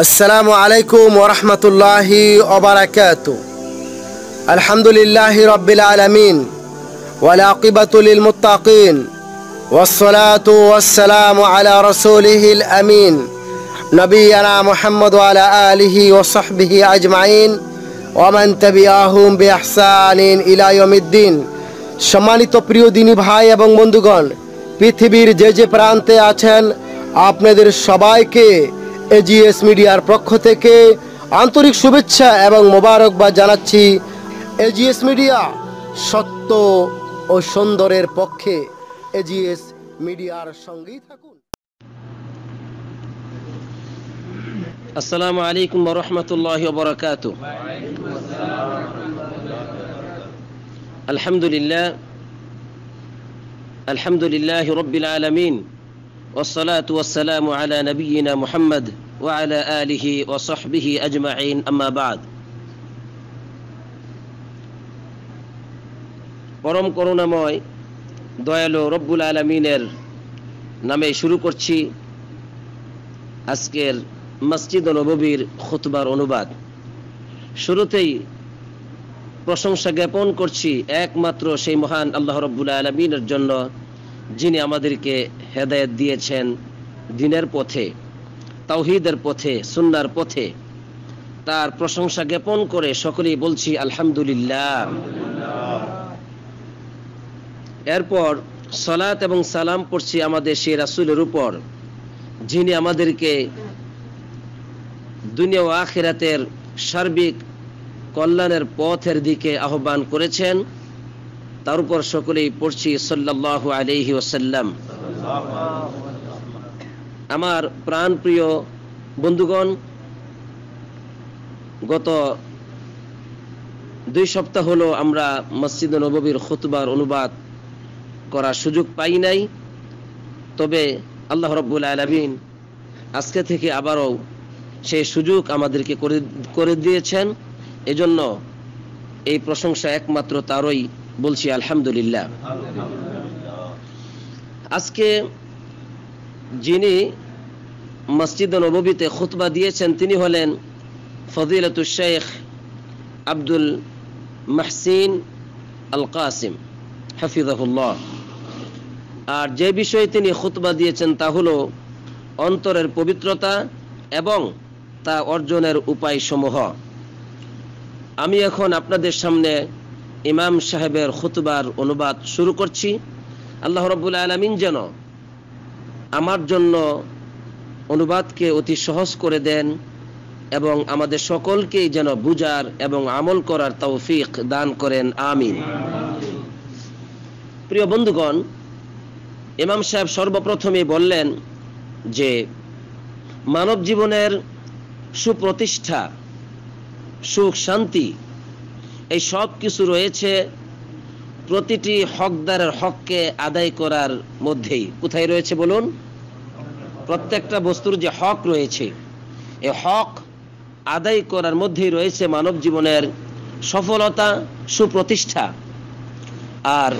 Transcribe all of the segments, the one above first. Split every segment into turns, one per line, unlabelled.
السلام عليكم ورحمة الله وبركاته الحمد لله رب العالمين والعاقبة للمتقين والصلاة والسلام على رسوله الأمين نبينا محمد وعلى آله وصحبه أجمعين ومن تبعهم بإحسان إلى يوم الدين সম্মানিত প্রিয় দিনী ভাই এবং পৃথিবীর যে যে প্রান্তে আছেন আপনাদের সবাইকে এজিএস মিডিয়ার পক্ষ থেকে আন্তরিক শুভেচ্ছা এবং মোবারকবাদ জানাচ্ছি এজিএস মিডিয়া সত্য ও সুন্দরের পক্ষে এজিএস মিডিয়ার সঙ্গেই থাকুন
আসসালামু আলাইকুম রহমতুল্লাহ বরকাত আলহামদুলিল্লাহ আলহামদুলিল্লাহ রবিল আলমিন والصلاة والسلام على نبينا محمد وعلى آله وصحبه أجمعين أما بعد পরম করুণাময় দয়ালু রব্বুল আলমিনের নামে শুরু করছি আজকের মসজিদ নবীর খুতবার অনুবাদ শুরুতেই প্রশংসা জ্ঞাপন করছি একমাত্র সেই মহান আল্লাহ রব্বুল আলমিনের জন্য যিনি আমাদেরকে হেদায়ত দিয়েছেন দিনের পথে তাওহিদের পথে সুন্নার পথে তার প্রশংসা জ্ঞাপন করে সকলেই বলছি আলহামদুলিল্লাহ এরপর সলাত এবং সালাম পড়ছি আমাদের সেই রাসুলের উপর যিনি আমাদেরকে দুনিয়া ও সার্বিক কল্যাণের পথের দিকে আহ্বান করেছেন তার উপর সকলেই পড়ছি সাল্লাহ আলহি ওসাল্লাম আমার প্রিয় বন্ধুগণ গত দুই সপ্তাহ হলো আমরা মসজিদ নববীর খুতবার অনুবাদ করার সুযোগ পাই নাই তবে আল্লাহ রব্বুল আলমিন আজকে থেকে আবারও সেই সুযোগ আমাদেরকে করে করে দিয়েছেন এজন্য এই প্রশংসা একমাত্র তারই বলছি আলহামদুলিল্লাহ আজকে যিনি মসজিদ নবীতে খুতবা দিয়েছেন তিনি হলেন ফজিলতু শেখ আব্দুল মাহসিন আল কাসিম হাফিজাহুল্লাহ আর যে বিষয়ে তিনি খুতবা দিয়েছেন তা হলো অন্তরের পবিত্রতা এবং তা অর্জনের উপায় সমূহ আমি এখন আপনাদের সামনে ইমাম সাহেবের খুতবার অনুবাদ শুরু করছি আল্লাহ রবুল আলমিন যেন আমার জন্য অনুবাদকে অতি সহজ করে দেন এবং আমাদের সকলকেই যেন বুজার এবং আমল করার তৌফিক দান করেন আমিন প্রিয় বন্ধুগণ ইমাম সাহেব সর্বপ্রথমে বললেন যে মানব জীবনের সুপ্রতিষ্ঠা সুখ শান্তি এই সব কিছু রয়েছে প্রতিটি হকদারের হককে আদায় করার মধ্যেই কোথায় রয়েছে বলুন প্রত্যেকটা বস্তুর যে হক রয়েছে এ হক আদায় করার মধ্যেই রয়েছে মানব জীবনের সফলতা সুপ্রতিষ্ঠা আর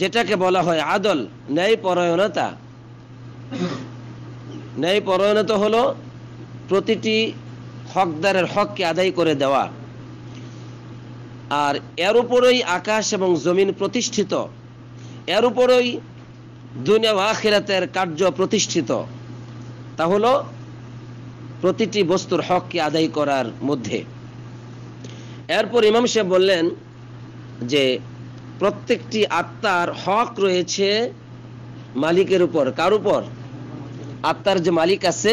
যেটাকে বলা হয় আদল ন্যায়পরায়ণতা ন্যায়পরায়ণতা হলো প্রতিটি হকদারের হককে আদায় করে দেওয়া আর এর উপরেই আকাশ এবং জমিন প্রতিষ্ঠিত এর উপরেই দুনিয়া আখিরাতের কার্য প্রতিষ্ঠিত তা হলো প্রতিটি বস্তুর হককে আদায় করার মধ্যে এরপর ইমাম সাহেব বললেন যে প্রত্যেকটি আত্মার হক রয়েছে মালিকের উপর কার উপর আত্মার যে মালিক আছে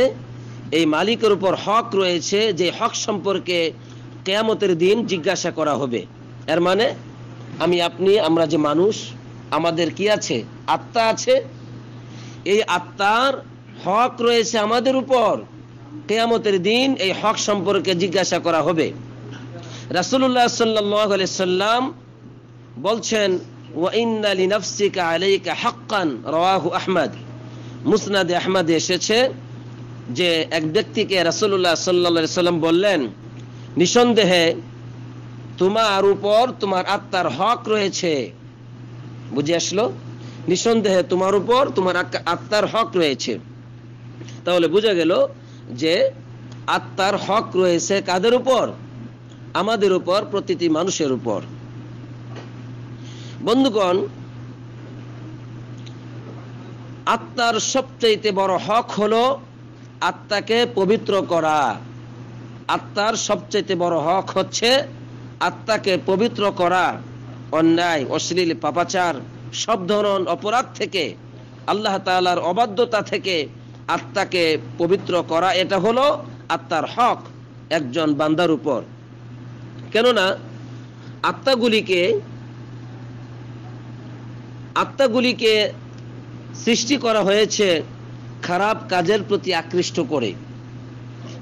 এই মালিকের উপর হক রয়েছে যে হক সম্পর্কে কেয়ামতের দিন জিজ্ঞাসা করা হবে এর মানে আমি আপনি আমরা যে মানুষ আমাদের কি আছে আত্মা আছে এই আত্মার হক রয়েছে আমাদের উপর কেয়ামতের দিন এই হক সম্পর্কে জিজ্ঞাসা করা হবে রাসুল্লাহ সাল্লাম বলছেন আহমদ মুসনাদ আহমদ এসেছে যে এক ব্যক্তিকে রাসুল্লাহ সাল্লা সাল্লাম বললেন নিঃসন্দেহে তোমার উপর তোমার আত্মার হক রয়েছে বুঝে আসলো নিঃসন্দেহে তোমার উপর তোমার আত্মার হক রয়েছে তাহলে বোঝা গেল যে আত্মার হক রয়েছে কাদের উপর আমাদের উপর প্রতিটি মানুষের উপর বন্ধুগণ আত্মার সবচাইতে বড় হক হলো আত্মাকে পবিত্র করা আত্মার সবচেয়ে বড় হক হচ্ছে আত্মাকে পবিত্র করা অন্যায় অশ্লীল পাপাচার সব ধরন অপরাধ থেকে আল্লাহ তালার অবাধ্যতা থেকে আত্মাকে পবিত্র করা এটা হলো আত্মার হক একজন বান্দার উপর কেননা আত্মাগুলিকে আত্মাগুলিকে সৃষ্টি করা হয়েছে খারাপ কাজের প্রতি আকৃষ্ট করে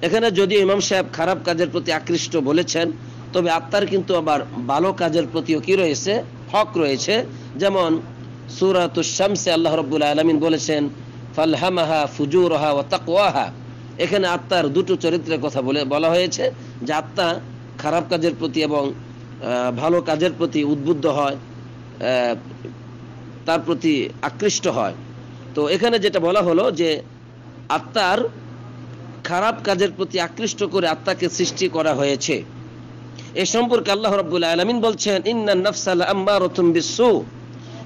এখানে যদি ইমাম সাহেব খারাপ কাজের প্রতি আকৃষ্ট বলেছেন তবে আত্মার কিন্তু আবার ভালো কাজের প্রতিও কি রয়েছে হক রয়েছে যেমন সুরাতুসামসে আল্লাহ রব্বুল আলমিন বলেছেন ফালহামাহা ফুজুরহা ও তাকওয়াহা এখানে আত্মার দুটো চরিত্রের কথা বলে বলা হয়েছে যে আত্মা খারাপ কাজের প্রতি এবং ভালো কাজের প্রতি উদ্বুদ্ধ হয় তার প্রতি আকৃষ্ট হয় তো এখানে যেটা বলা হলো যে আত্মার খারাপ কাজের প্রতি আকৃষ্ট করে আত্মাকে সৃষ্টি করা হয়েছে এ সম্পর্কে আল্লাহ রব্বুল আলমিন বলছেন ইন্নান নফসাল আম্মা বিশ্ব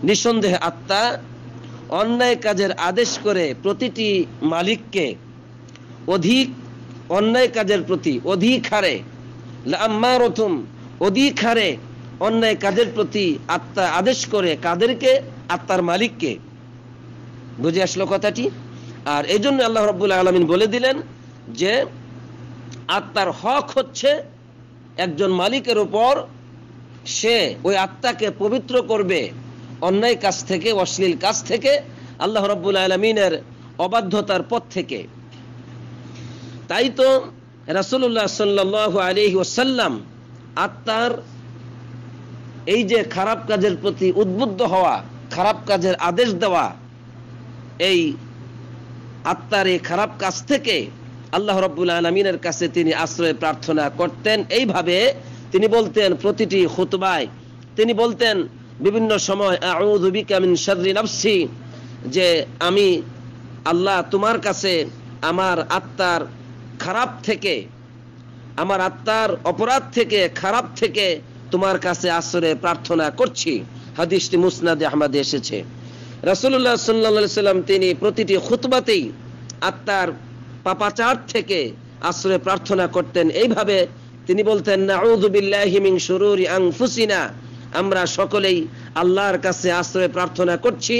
নিঃসন্দেহে আত্মা অন্যায় কাজের আদেশ করে প্রতিটি মালিককে অধিক অন্যায় কাজের প্রতি অধিক হারে আম্মা রথুম অধিক হারে অন্যায় কাজের প্রতি আত্মা আদেশ করে কাদেরকে আত্মার মালিককে বুঝে আসলো কথাটি আর এই জন্য আল্লাহ রব্বুল আলমিন বলে দিলেন যে আত্মার হক হচ্ছে একজন মালিকের উপর সে ওই আত্মাকে পবিত্র করবে অন্যায় কাজ থেকে অশ্লীল কাজ থেকে আল্লাহ রব্বুল আলমিনের অবাধ্যতার পথ থেকে তাই তো রাসুল্লাহ সাল্লাহ আলি ওসাল্লাম আত্মার এই যে খারাপ কাজের প্রতি উদ্বুদ্ধ হওয়া খারাপ কাজের আদেশ দেওয়া এই আত্মার এই খারাপ কাজ থেকে আল্লাহ রব্বুল আলমিনের কাছে তিনি আশ্রয় প্রার্থনা করতেন এইভাবে তিনি বলতেন প্রতিটি হুতবায় তিনি বলতেন বিভিন্ন সময় যে আমি আল্লাহ তোমার কাছে আমার আত্মার খারাপ থেকে আমার আত্মার অপরাধ থেকে খারাপ থেকে তোমার কাছে আশ্রয় প্রার্থনা করছি হাদিসটি মুসনাদে আহমাদে এসেছে রাসুল্লাহ সাল্লা সাল্লাম তিনি প্রতিটি হুতবাতেই আত্মার পাপাচার থেকে আশ্রয় প্রার্থনা করতেন এইভাবে তিনি বলতেন নাউদুবিল্লাহিমিন শুরুরি আংফুসিনা আমরা সকলেই আল্লাহর কাছে আশ্রয় প্রার্থনা করছি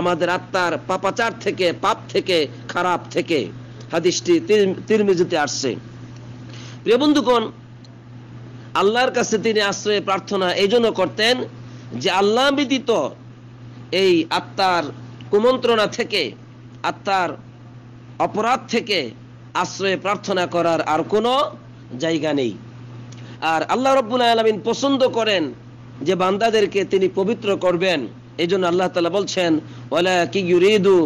আমাদের আত্মার পাপাচার থেকে পাপ থেকে খারাপ থেকে হাদিসটি তিরমিজিতে আসছে প্রিয় বন্ধুগণ আল্লাহর কাছে তিনি আশ্রয় প্রার্থনা এই জন্য করতেন যে আল্লাহ ব্যতীত এই আত্মার কুমন্ত্রণা থেকে আত্মার অপরাধ থেকে আশ্রয়ে প্রার্থনা করার আর কোনো জায়গা নেই আর আল্লাহ রব্বুল আলমিন পছন্দ করেন যে বান্দাদেরকে তিনি পবিত্র করবেন এই জন্য আল্লাহ তালা বলছেন ওলা কি ইউরিদু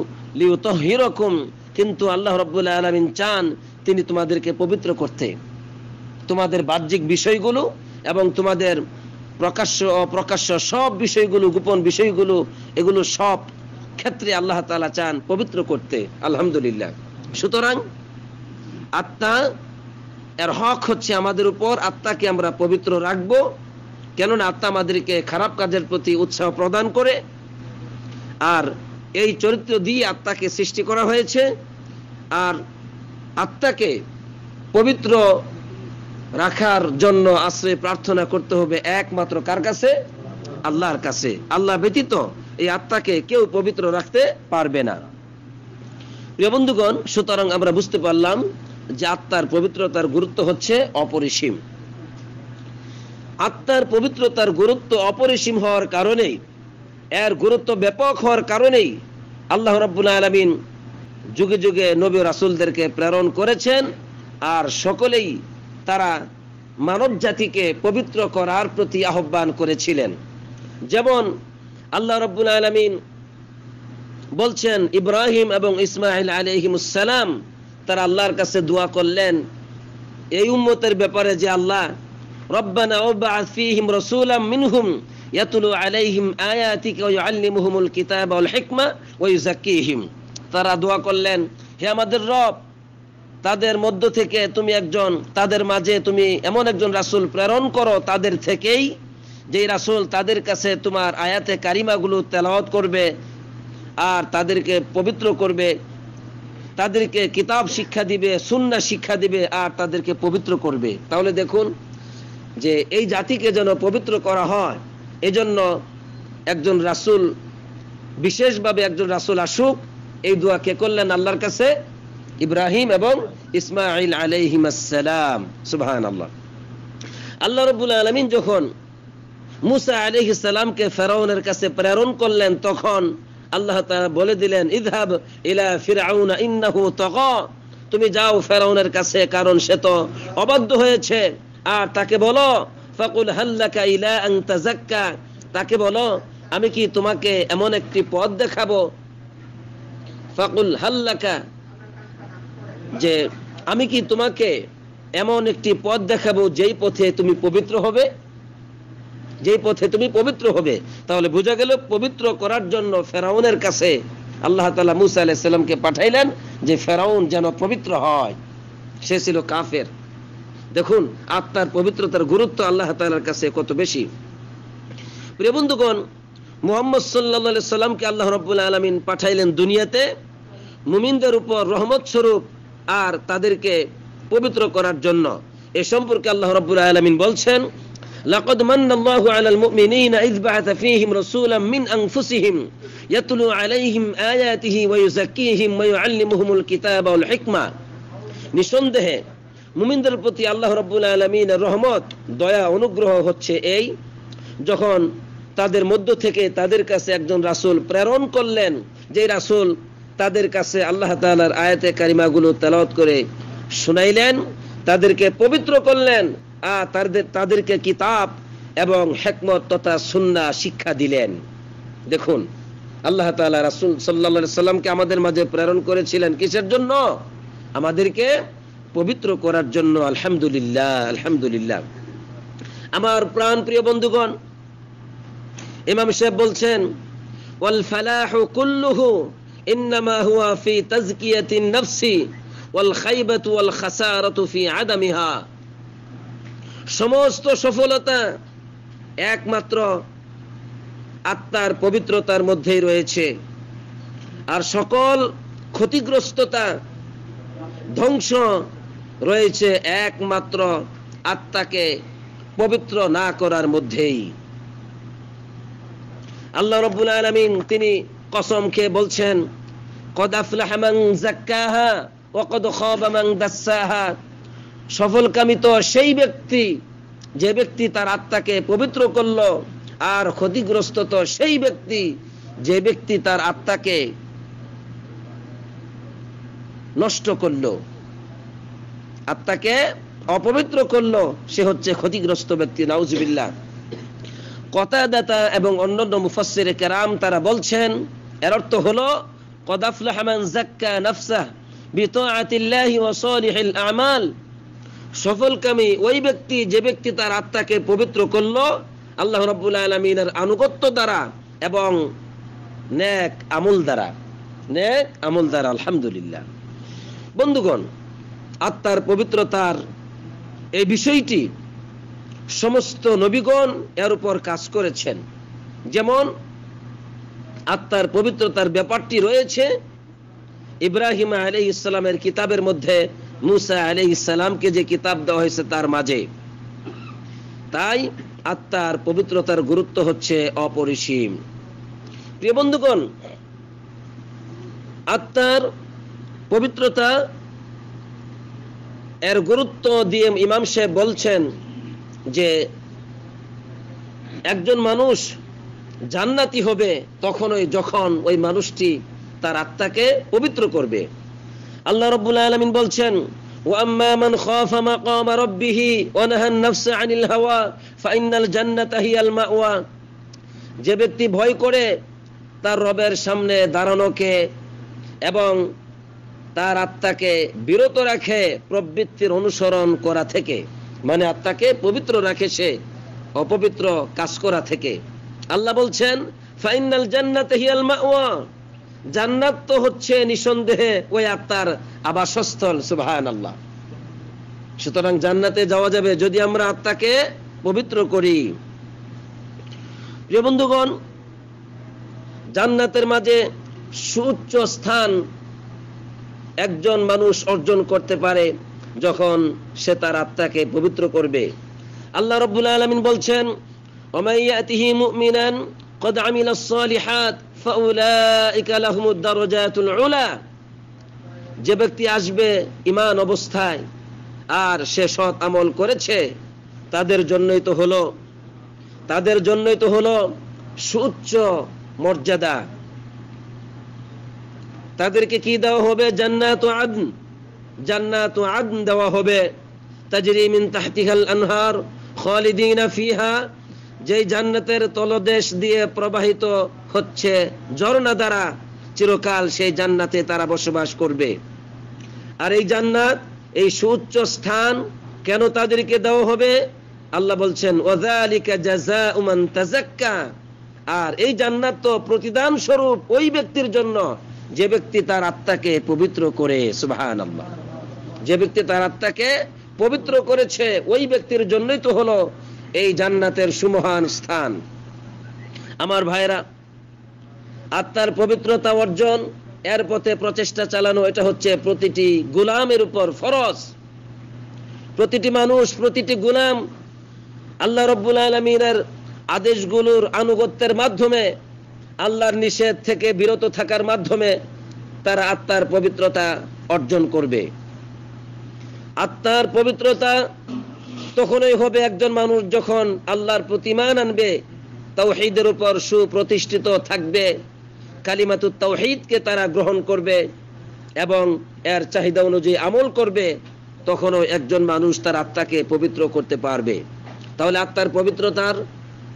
লিউ তহিরকুম কিন্তু আল্লাহ রব্বুল আলমিন চান তিনি তোমাদেরকে পবিত্র করতে তোমাদের বাহ্যিক বিষয়গুলো এবং তোমাদের প্রকাশ্য অপ্রকাশ্য সব বিষয়গুলো গোপন বিষয়গুলো এগুলো সব ক্ষেত্রে আল্লাহ তালা চান পবিত্র করতে আলহামদুলিল্লাহ সুতরাং আত্মা এর হক হচ্ছে আমাদের উপর আত্মাকে আমরা পবিত্র রাখবো কেননা আত্মা আমাদেরকে খারাপ কাজের প্রতি উৎসাহ প্রদান করে আর এই চরিত্র দিয়ে আত্মাকে সৃষ্টি করা হয়েছে আর আত্মাকে পবিত্র রাখার জন্য আশ্রয় প্রার্থনা করতে হবে একমাত্র কার কাছে আল্লাহর কাছে আল্লাহ ব্যতীত এই আত্মাকে কেউ পবিত্র রাখতে পারবে না প্রিয় বন্ধুগণ সুতরাং আমরা বুঝতে পারলাম যে আত্মার পবিত্রতার গুরুত্ব হচ্ছে অপরিসীম আত্মার পবিত্রতার গুরুত্ব অপরিসীম হওয়ার কারণেই এর গুরুত্ব ব্যাপক হওয়ার কারণেই আল্লাহ রাব্বুল আলমিন যুগে যুগে নবী রাসুলদেরকে প্রেরণ করেছেন আর সকলেই তারা মানব জাতিকে পবিত্র করার প্রতি আহ্বান করেছিলেন যেমন আল্লাহ রব্বুল আলমিন বলছেন ইব্রাহিম এবং ইসমাহিল আলহিমুসালাম তারা আল্লাহর কাছে দোয়া করলেন এই উম্মতের ব্যাপারে যে আল্লাহ রব্বানা মিনহুম ইয়াতুলু আলাইহিম তারা দোয়া করলেন হে আমাদের রব তাদের মধ্য থেকে তুমি একজন তাদের মাঝে তুমি এমন একজন রাসূল প্রেরণ করো তাদের থেকেই যেই রাসুল তাদের কাছে তোমার আয়াতে কারিমাগুলো তেলাওয়াত করবে আর তাদেরকে পবিত্র করবে তাদেরকে কিতাব শিক্ষা দিবে সুন্না শিক্ষা দিবে আর তাদেরকে পবিত্র করবে তাহলে দেখুন যে এই জাতিকে যেন পবিত্র করা হয় এজন্য একজন রাসুল বিশেষভাবে একজন রাসুল আসুক এই দোয়া কে করলেন আল্লাহর কাছে ইব্রাহিম এবং ইসমাইল আলহিমাসালাম সুবাহ আল্লাহ আল্লাহ রবুল আলমিন যখন মুসা আলিহ ইসলামকে ফেরাউনের কাছে প্রেরণ করলেন তখন আল্লাহ তারা বলে দিলেন ইধাব ইলা ফিরাউনা ইন্নাহু তক তুমি যাও ফেরাউনের কাছে কারণ সে তো অবাধ্য হয়েছে আর তাকে বলো ফাকুল হাল্লাকা ইলা আং তাজাক্কা তাকে বলো আমি কি তোমাকে এমন একটি পথ দেখাবো ফাকুল হাল্লাকা যে আমি কি তোমাকে এমন একটি পথ দেখাবো যেই পথে তুমি পবিত্র হবে যেই পথে তুমি পবিত্র হবে তাহলে বোঝা গেল পবিত্র করার জন্য ফেরাউনের কাছে আল্লাহ তালা মুসা আলাইসাল্লামকে পাঠাইলেন যে ফেরাউন যেন পবিত্র হয় সে ছিল কাফের দেখুন আত্মার পবিত্রতার গুরুত্ব আল্লাহ তালার কাছে কত বেশি প্রিয় বন্ধুগণ মোহাম্মদ সাল্লা সাল্লামকে আল্লাহ রব্বুল্লা আলমিন পাঠাইলেন দুনিয়াতে মুমিনদের উপর রহমত স্বরূপ আর তাদেরকে পবিত্র করার জন্য এ সম্পর্কে আল্লাহ রব্বুল আলমিন বলছেন লাকাদ মান্নাল্লাহু আলাল মুমিনিনা ইয বা'আথা ফীহিম রাসূলাম মিন আনফুসিহিম ইয়াতলু আলাইহিম আয়াতিহি ওয়া ইউযাক্কিহিম ওয়া ইউআল্লিমুহুমুল কিতাবা ওয়াল হিকমা নিঃসন্দেহে মুমিনদের প্রতি আল্লাহ রাব্বুল আলামিনের রহমত দয়া অনুগ্রহ হচ্ছে এই যখন তাদের মধ্য থেকে তাদের কাছে একজন রাসূল প্রেরণ করলেন যে রাসূল তাদের কাছে আল্লাহ তাআলার আয়াতে কারিমাগুলো তেলাওয়াত করে শুনাইলেন তাদেরকে পবিত্র করলেন তাদেরকে কিতাব এবং হেকমত তথা সুন্না শিক্ষা দিলেন দেখুন আল্লাহ তালা রাসুল সাল্লা সাল্লামকে আমাদের মাঝে প্রেরণ করেছিলেন কিসের জন্য আমাদেরকে পবিত্র করার জন্য আলহামদুলিল্লাহ আলহামদুলিল্লাহ আমার প্রাণ প্রিয় বন্ধুগণ ইমাম সাহেব বলছেন ওয়াল ফালাহু কুল্লুহু ইন্নামা হুয়া ফি তাজকিয়াতিন নাফসি ওয়াল খাইবাতু ওয়াল খাসারাতু ফি আদামিহা সমস্ত সফলতা একমাত্র আত্মার পবিত্রতার মধ্যেই রয়েছে আর সকল ক্ষতিগ্রস্ততা ধ্বংস রয়েছে একমাত্র আত্মাকে পবিত্র না করার মধ্যেই আল্লাহ রব্বুল আলমিন তিনি কসম খেয়ে বলছেন কদাফলাহা সফলকামী তো সেই ব্যক্তি যে ব্যক্তি তার আত্মাকে পবিত্র করল আর ক্ষতিগ্রস্ত তো সেই ব্যক্তি যে ব্যক্তি তার আত্মাকে নষ্ট করল আত্মাকে অপবিত্র করল সে হচ্ছে ক্ষতিগ্রস্ত ব্যক্তি কথা দাতা এবং অন্যান্য মুফাসির কেরাম তারা বলছেন এর অর্থ হলো হামান জাক্কা নাফসা বিতাআতিল্লাহি ওয়া সালিহিল আমাল সফলকামী ওই ব্যক্তি যে ব্যক্তি তার আত্মাকে পবিত্র করল আল্লাহ রব্বুল আলমিনের আনুগত্য দ্বারা এবং ন্যাক আমুল দ্বারা ন্যাক আমুল দ্বারা আলহামদুলিল্লাহ বন্ধুগণ আত্মার পবিত্রতার এই বিষয়টি সমস্ত নবীগণ এর উপর কাজ করেছেন যেমন আত্মার পবিত্রতার ব্যাপারটি রয়েছে ইব্রাহিম আলী ইসলামের কিতাবের মধ্যে মুসা আলি ইসালামকে যে কিতাব দেওয়া হয়েছে তার মাঝে তাই আত্মার পবিত্রতার গুরুত্ব হচ্ছে অপরিসীম প্রিয় বন্ধুগণ আত্মার পবিত্রতা এর গুরুত্ব দিয়ে ইমাম সাহেব বলছেন যে একজন মানুষ জান্নাতি হবে তখনই যখন ওই মানুষটি তার আত্মাকে পবিত্র করবে আল্লাহ রব্বুল আলমিন বলছেন যে ব্যক্তি ভয় করে তার রবের সামনে দাঁড়ানোকে এবং তার আত্মাকে বিরত রাখে প্রবৃত্তির অনুসরণ করা থেকে মানে আত্মাকে পবিত্র রাখে সে অপবিত্র কাজ করা থেকে আল্লাহ বলছেন ফাইনাল জান্নাত হিয়াল মাওয়া জান্নাত তো হচ্ছে নিঃসন্দেহে ওই আত্মার আবাসস্থল সুবাহান আল্লাহ সুতরাং জান্নাতে যাওয়া যাবে যদি আমরা আত্মাকে পবিত্র করি প্রিয় বন্ধুগণ জান্নাতের মাঝে সুউচ্চ স্থান একজন মানুষ অর্জন করতে পারে যখন সে তার আত্মাকে পবিত্র করবে আল্লাহ রব্বুল আলমিন বলছেন ওমাইয়াতিহি মুমিনান কদ আমিলা সলিহাত যে ব্যক্তি আসবে ইমান অবস্থায় আর সে সৎ আমল করেছে তাদের জন্যই তো হলো তাদের জন্যই তো হলো সুচ্চ মর্যাদা তাদেরকে কি দেওয়া হবে জান্নাত আদন জান্নাত আদন দেওয়া হবে তাজরি মিন তাহতিহাল আনহার খালিদিনা ফিহা যেই জান্নাতের তলদেশ দিয়ে প্রবাহিত হচ্ছে জরনা দ্বারা চিরকাল সেই জান্নাতে তারা বসবাস করবে আর এই জান্নাত এই সুউচ্চ স্থান কেন তাদেরকে দেওয়া হবে আল্লাহ বলছেন আর এই জান্নাত তো প্রতিদান স্বরূপ ওই ব্যক্তির জন্য যে ব্যক্তি তার আত্মাকে পবিত্র করে সুবাহান যে ব্যক্তি তার আত্মাকে পবিত্র করেছে ওই ব্যক্তির জন্যই তো হলো এই জান্নাতের সুমহান স্থান আমার ভাইরা আত্মার পবিত্রতা অর্জন এর পথে প্রচেষ্টা চালানো এটা হচ্ছে প্রতিটি গুলামের উপর ফরজ প্রতিটি মানুষ প্রতিটি গুলাম আল্লাহ রব্বুল আলমিনের আদেশগুলোর আনুগত্যের মাধ্যমে আল্লাহর নিষেধ থেকে বিরত থাকার মাধ্যমে তারা আত্মার পবিত্রতা অর্জন করবে আত্মার পবিত্রতা তখনই হবে একজন মানুষ যখন আল্লাহর প্রতিমান আনবে তাও হেদের উপর সুপ্রতিষ্ঠিত থাকবে কালিমাতু তৌহিদকে তারা গ্রহণ করবে এবং এর চাহিদা অনুযায়ী আমল করবে তখনও একজন মানুষ তার আত্মাকে পবিত্র করতে পারবে তাহলে আত্মার পবিত্রতার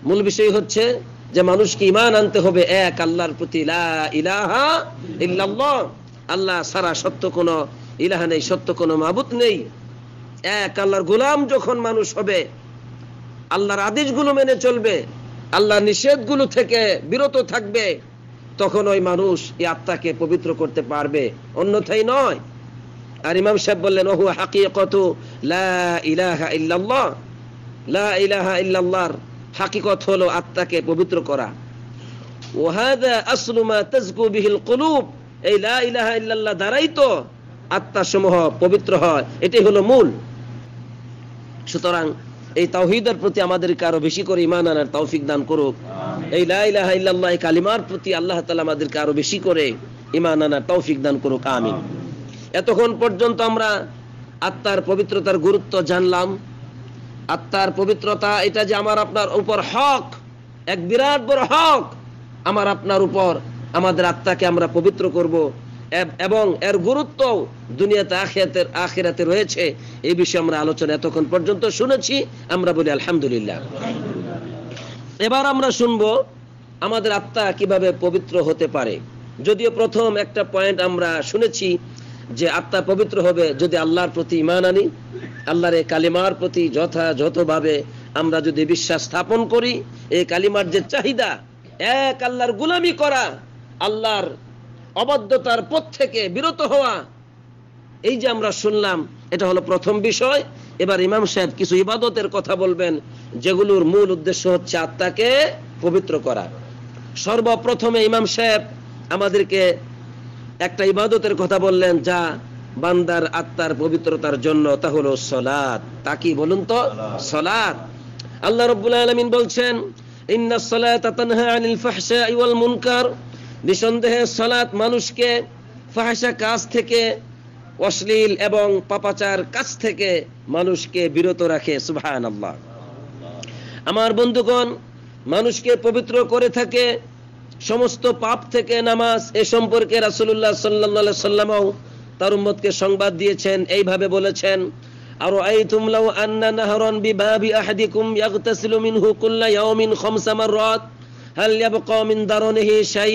মূল বিষয় হচ্ছে যে মানুষকে ইমান আনতে হবে এক আল্লাহর প্রতি ইলাহা আল্লাহ সারা সত্য কোনো ইলাহা নেই সত্য কোনো মাবুত নেই এক আল্লাহর গোলাম যখন মানুষ হবে আল্লাহর আদেশগুলো মেনে চলবে আল্লাহ নিষেধগুলো থেকে বিরত থাকবে তখন ওই মানুষ এই আত্মাকে পবিত্র করতে পারবে অন্যথায় নয় আর ইমাম সাহেব বললেন ওহু হাকি কত হাকিকত হলো আত্মাকে পবিত্র করা ওহাদা আসলু মা বিহিল এই লা ইলাহা ইল্লাল্লাহ দ্বারাই তো সমূহ পবিত্র হয় এটি হলো মূল সুতরাং এই তাওহিদের প্রতি আমাদেরকে আরো বেশি করে ইমান আনার তৌফিক দান করুক এই লাইলাহ ইল্লাল্লাহ কালিমার প্রতি আল্লাহ তালা আমাদেরকে আরো বেশি করে ইমান আনার তৌফিক দান করুক আমিন এতক্ষণ পর্যন্ত আমরা আত্মার পবিত্রতার গুরুত্ব জানলাম আত্মার পবিত্রতা এটা যে আমার আপনার উপর হক এক বিরাট বড় হক আমার আপনার উপর আমাদের আত্মাকে আমরা পবিত্র করব এবং এর গুরুত্ব দুনিয়াতে আখিয়াতের আখিরাতে রয়েছে এই বিষয়ে আমরা আলোচনা এতক্ষণ পর্যন্ত শুনেছি আমরা বলি আলহামদুলিল্লাহ এবার আমরা শুনব আমাদের আত্মা কিভাবে পবিত্র হতে পারে যদিও প্রথম একটা পয়েন্ট আমরা শুনেছি যে আত্মা পবিত্র হবে যদি আল্লাহর প্রতি ইমান আনি আল্লাহরে কালিমার প্রতি যথাযথভাবে আমরা যদি বিশ্বাস স্থাপন করি এই কালিমার যে চাহিদা এক আল্লাহর গুলামি করা আল্লাহর অবাধ্যতার পথ থেকে বিরত হওয়া এই যে আমরা শুনলাম এটা হলো প্রথম বিষয় এবার ইমাম সাহেব কিছু ইবাদতের কথা বলবেন যেগুলোর মূল উদ্দেশ্য হচ্ছে আত্মাকে পবিত্র করা সর্বপ্রথমে ইমাম সাহেব আমাদেরকে একটা ইবাদতের কথা বললেন যা বান্দার আত্মার পবিত্রতার জন্য তা হলো সলাদ তা কি বলুন তো সলাদ আল্লাহ রবুল্লা আলমিন বলছেন ইন্না সলাত তানহা আনিল ফাহশা ওয়াল মুনকার নিঃসন্দেহে সলাত মানুষকে ফাহাসা কাজ থেকে অশ্লীল এবং পাপাচার কাজ থেকে মানুষকে বিরত রাখে সুভায়ন আল্লাহ আমার বন্ধুগণ মানুষকে পবিত্র করে থাকে সমস্ত পাপ থেকে নামাজ এ সম্পর্কে রাসুল্লাহ সাল্লা সাল্লামও তার উম্মতকে সংবাদ দিয়েছেন এইভাবে বলেছেন আরো আই তুমলাও আন্না নাহরন বিবাবি আহাদিকুম ইয়াগতাসিলু মিনহু কুল্লা ইয়াউমিন খামসা মাররাত হাল ইয়াবকা মিন দারনিহি শাই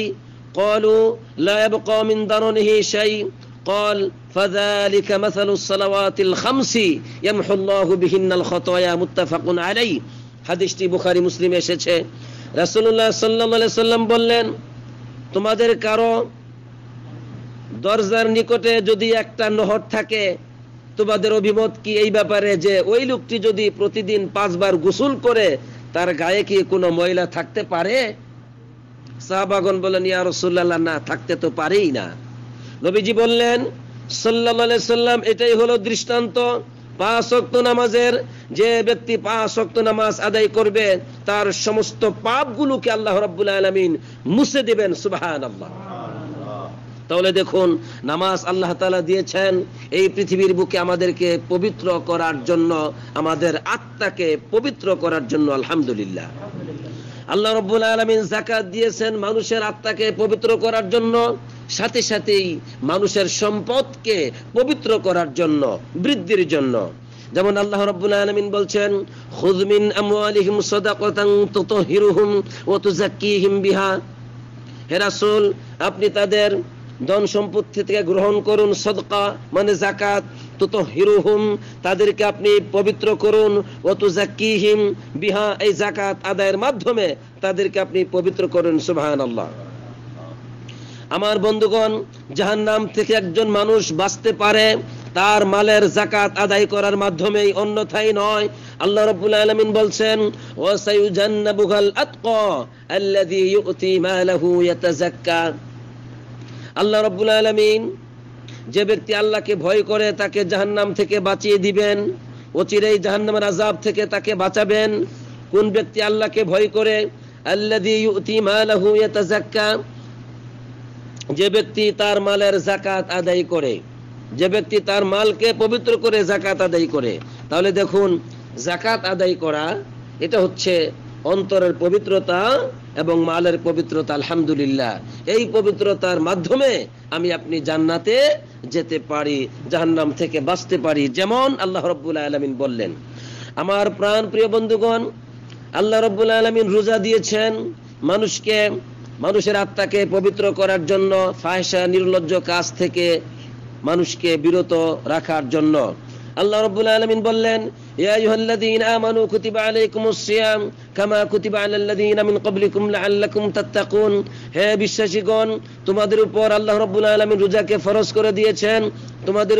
قالوا لا يبقى من درنه شيء قال فذلك مثل الصلوات الخمس يمحو الله بهن الخطايا متفق عليه হাদিসটি বুখারি মুসলিম এসেছে রাসুল্লাহ সাল্লাহ সাল্লাম বললেন তোমাদের কারো দরজার নিকটে যদি একটা নহর থাকে তোমাদের অভিমত কি এই ব্যাপারে যে ওই লোকটি যদি প্রতিদিন পাঁচবার গোসল করে তার গায়ে কি কোনো ময়লা থাকতে পারে সাহাবাগন বলেন ইয়া রসুল্লাহ না থাকতে তো পারেই না নবীজি বললেন সাল্লাম সাল্লাম এটাই হলো দৃষ্টান্ত পাঁচ অক্ত নামাজের যে ব্যক্তি পাঁচ অক্ত নামাজ আদায় করবে তার সমস্ত পাপগুলোকে আল্লাহ রাব্বুল আলামিন মুছে দিবেন সুবাহান আল্লাহ তাহলে দেখুন নামাজ আল্লাহ তালা দিয়েছেন এই পৃথিবীর বুকে আমাদেরকে পবিত্র করার জন্য আমাদের আত্মাকে পবিত্র করার জন্য আলহামদুলিল্লাহ আল্লাহ রব্বুল আলমিন জাকাত দিয়েছেন মানুষের আত্মাকে পবিত্র করার জন্য সাথে সাথেই মানুষের সম্পদকে পবিত্র করার জন্য বৃদ্ধির জন্য যেমন আল্লাহ রব্বুল আলমিন বলছেন হুজমিন আমওয়ালিহিম সদাকতাং তুতহিরুহুম ও তুজাক্কিহিম বিহা হে আপনি তাদের ধন সম্পত্তি থেকে গ্রহণ করুন সদকা মানে জাকাত তাদেরকে আপনি পবিত্র করুন জাকিহিম বিহা এই জাকাত আদায়ের মাধ্যমে তাদেরকে আপনি পবিত্র করুন আমার বন্ধুগণ যাহার নাম থেকে একজন মানুষ বাঁচতে পারে তার মালের জাকাত আদায় করার মাধ্যমেই অন্যথাই নয় আল্লাহ রাব্বুল আলামিন বলছেন আতকা আল্লাযী ইউতি মালাহু ইয়াতাযাক্কা আল্লাহ রাব্বুল আলামিন যে ব্যক্তি আল্লাহকে ভয় করে তাকে জাহান্নাম থেকে বাঁচিয়ে দিবেন ও অচিরেই জাহান্নামের আজাব থেকে তাকে বাঁচাবেন কোন ব্যক্তি আল্লাহকে ভয় করে যে ব্যক্তি তার মালের জাকাত আদায় করে যে ব্যক্তি তার মালকে পবিত্র করে জাকাত আদায় করে তাহলে দেখুন জাকাত আদায় করা এটা হচ্ছে অন্তরের পবিত্রতা এবং মালের পবিত্রতা আলহামদুলিল্লাহ এই পবিত্রতার মাধ্যমে আমি আপনি জান্নাতে যেতে পারি জাহান্নাম থেকে বাঁচতে পারি যেমন আল্লাহ রব্বুল্লাহ আলমিন বললেন আমার প্রাণ প্রিয় বন্ধুগণ আল্লাহ রব্বুল্লাহ আলমিন রোজা দিয়েছেন মানুষকে মানুষের আত্মাকে পবিত্র করার জন্য ফায়সা নির্লজ্জ কাজ থেকে মানুষকে বিরত রাখার জন্য আল্লাহ রব্বুল্লাহ আলমিন বললেন يا أيها الذين آمنوا كتب عليكم الصيام كما كتب على الذين من قبلكم لعلكم تتقون তোমাদের উপর আল্লাহ রব্বুল আলমী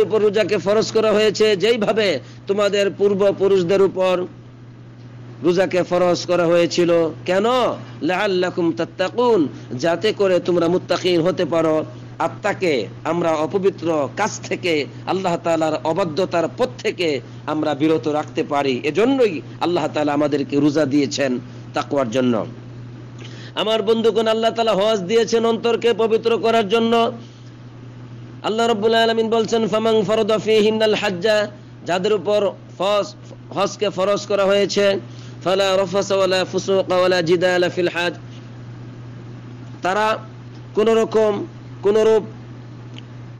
উপর রোজাকে ফরজ করা হয়েছে যেইভাবে তোমাদের পূর্বপুরুষদের উপর রোজাকে ফরজ করা হয়েছিল কেন লাল্লাকুম তাত্তাকুন যাতে করে তোমরা মুত্তাকিন হতে পারো আত্মাকে আমরা অপবিত্র কাজ থেকে আল্লাহ তালার অবাধ্যতার পথ থেকে আমরা বিরত রাখতে পারি এজন্যই আল্লাহ তালা আমাদেরকে রোজা দিয়েছেন তাকুয়ার জন্য আমার বন্ধুগণ আল্লাহ তালা হজ দিয়েছেন অন্তরকে পবিত্র করার জন্য আল্লাহ রব্বুল আলমিন বলছেন ফামাং ফরদফি হিন্নাল হাজ্জা যাদের উপর ফস হজকে ফরজ করা হয়েছে ফালা রফাসওয়ালা ফুসুকাওয়ালা জিদা আলা ফিল হাজ তারা কোন রকম কোনোরূপ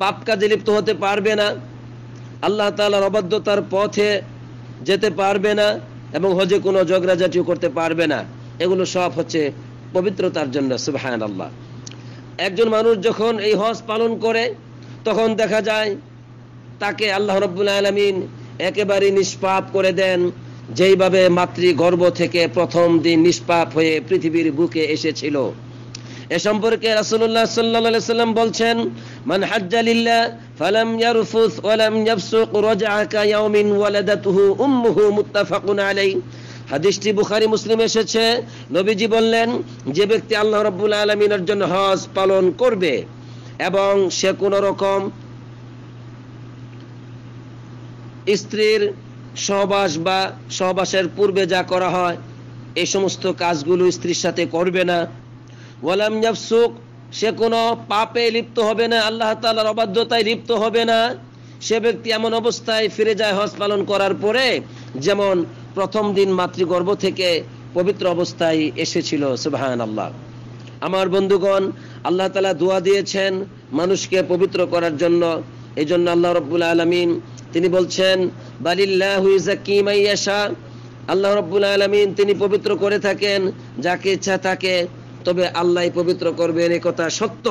পাপ কাজে লিপ্ত হতে পারবে না আল্লাহ তালার অবাধ্যতার পথে যেতে পারবে না এবং হজে কোনো জাতীয় করতে পারবে না এগুলো সব হচ্ছে পবিত্রতার জন্য সুবাহান আল্লাহ একজন মানুষ যখন এই হজ পালন করে তখন দেখা যায় তাকে আল্লাহ রব্বুল্লা আলমিন একেবারে নিষ্পাপ করে দেন যেইভাবে গর্ব থেকে প্রথম দিন নিষ্পাপ হয়ে পৃথিবীর বুকে এসেছিল এ সম্পর্কে রাসূলুল্লাহ সাল্লাল্লাহু আলাইহি সাল্লাম বলছেন মান হাজ্জা লিল্লাহ ফালাম ইয়ারফুস ইয়াফসুক ইয়াউমিন ওয়ালাদাতুহু উম্মুহু মুত্তাফাকুন আলাইহি হাদিসটি মুসলিম এসেছে নবীজি বললেন যে ব্যক্তি আল্লাহ রব্বুল জন্য হজ পালন করবে এবং সে কোনো রকম স্ত্রীর সহবাস বা সহবাসের পূর্বে যা করা হয় এই সমস্ত কাজগুলো স্ত্রীর সাথে করবে না ওয়ালাম ইয়াফসুক সে কোনো পাপে লিপ্ত হবে না আল্লাহ তালার অবাধ্যতায় লিপ্ত হবে না সে ব্যক্তি এমন অবস্থায় ফিরে যায় হজ পালন করার পরে যেমন প্রথম দিন মাতৃগর্ভ থেকে পবিত্র অবস্থায় এসেছিল সুবাহান আল্লাহ আমার বন্ধুগণ আল্লাহ তালা দোয়া দিয়েছেন মানুষকে পবিত্র করার জন্য এই জন্য আল্লাহ রব্বুল আলমিন তিনি বলছেন বালিল্লাহ আল্লাহ রব্বুল আলমিন তিনি পবিত্র করে থাকেন যাকে ইচ্ছা থাকে তবে আল্লাহ পবিত্র করবেন এ কথা সত্য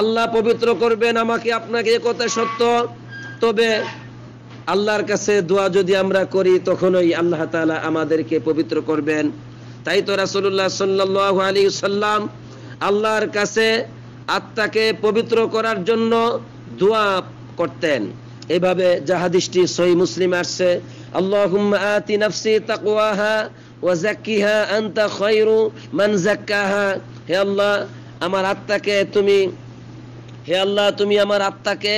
আল্লাহ পবিত্র করবেন আমাকে আপনাকে এ কথা সত্য তবে আল্লাহর কাছে দোয়া যদি আমরা করি তখনই আল্লাহ তালা আমাদেরকে পবিত্র করবেন তাই তো রাসুল্লাহ সাল্লাহ আলী সাল্লাম আল্লাহর কাছে আত্মাকে পবিত্র করার জন্য দোয়া করতেন এভাবে জাহাদিসটি সহি মুসলিম আসছে আল্লাহ আতি নফসি তাকুয়াহা ওয়াজাক্কিহা খয়রু মান হে আল্লাহ আমার আত্মাকে তুমি হে আল্লাহ তুমি আমার আত্মাকে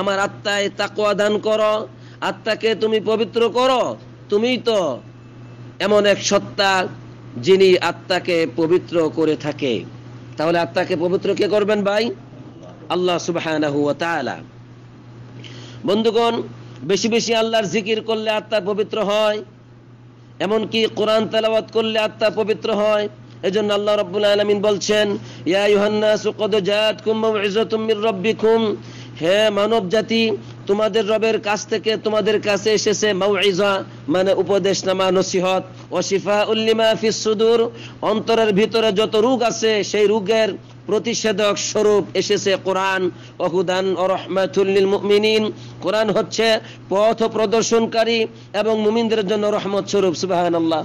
আমার আত্মায় তাকোয়া দান করো আত্মাকে তুমি পবিত্র করো তুমি তো এমন এক সত্তা যিনি আত্মাকে পবিত্র করে থাকে তাহলে আত্মাকে পবিত্র কে করবেন ভাই আল্লাহ সুবাহ বন্ধুগণ বেশি বেশি আল্লাহর জিকির করলে আত্মা পবিত্র হয় এমনকি কোরআন তেলাওয়াত করলে আত্মা পবিত্র হয় এজন্য আল্লাহ রাব্বুল আলামিন বলছেন ইয়া সুকদ কদ জাআতকুম মাউইযাতুম মির রাব্বিকুম হে মানব জাতি তোমাদের রবের কাছ থেকে তোমাদের কাছে এসেছে মাউইজা মানে নামা নসিহত ওশিফা উল্লিমা ফিস সুদুর অন্তরের ভিতরে যত রোগ আছে সেই রোগের প্রতিষেধক স্বরূপ এসেছে কোরআন অহুদান রহমাতুল্লিল মুমিনিন কোরআন হচ্ছে পথ প্রদর্শনকারী এবং মুমিনদের জন্য রহমত স্বরূপ সুবাহান্লাহ